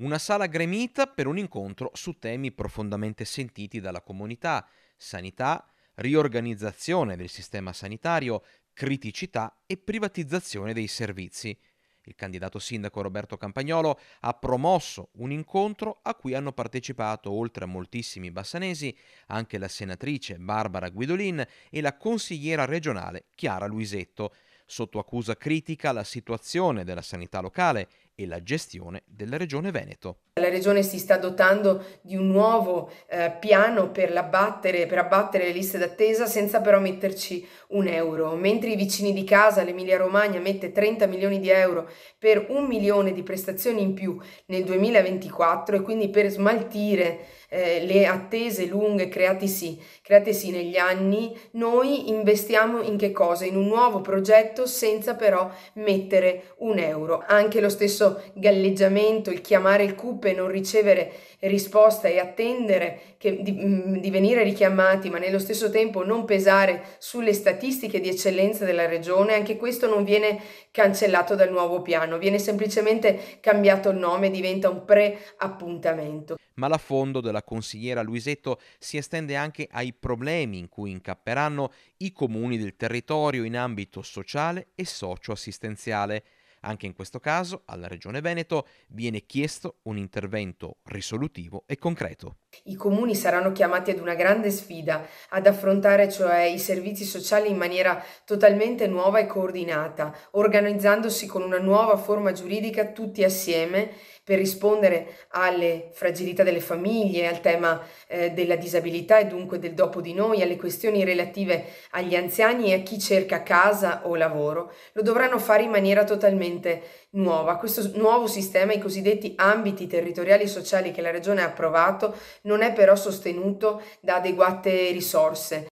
Una sala gremita per un incontro su temi profondamente sentiti dalla comunità, sanità, riorganizzazione del sistema sanitario, criticità e privatizzazione dei servizi. Il candidato sindaco Roberto Campagnolo ha promosso un incontro a cui hanno partecipato, oltre a moltissimi bassanesi, anche la senatrice Barbara Guidolin e la consigliera regionale Chiara Luisetto. Sotto accusa critica la situazione della sanità locale e la gestione della Regione Veneto. La Regione si sta dotando di un nuovo eh, piano per, per, abbattere le liste d'attesa senza però metterci un euro. Mentre i vicini di casa, l'Emilia Romagna, mette 30 milioni di euro per un milione di prestazioni in più nel 2024 e quindi per smaltire eh, le attese lunghe createsi, createsi negli anni, noi investiamo in che cosa? In un nuovo progetto senza però mettere un euro. Anche lo stesso galleggiamento, il chiamare il CUP e non ricevere risposta e attendere che, di, mm, di venire richiamati, ma nello stesso tempo non pesare sulle statistiche di eccellenza della regione, anche questo non viene cancellato dal nuovo piano, viene semplicemente cambiato il nome, diventa un pre-appuntamento. Ma l'affondo della consigliera Luisetto si estende anche ai problemi in cui incapperanno i comuni del territorio in ambito sociale e socio-assistenziale. Anche in questo caso alla Regione Veneto viene chiesto un intervento risolutivo e concreto. I comuni saranno chiamati ad una grande sfida, ad affrontare cioè i servizi sociali in maniera totalmente nuova e coordinata, organizzandosi con una nuova forma giuridica tutti assieme per rispondere alle fragilità delle famiglie, al tema eh, della disabilità e dunque del dopo di noi, alle questioni relative agli anziani e a chi cerca casa o lavoro, lo dovranno fare in maniera totalmente nuova. Questo nuovo sistema, i cosiddetti ambiti territoriali sociali che la Regione ha approvato, non è però sostenuto da adeguate risorse.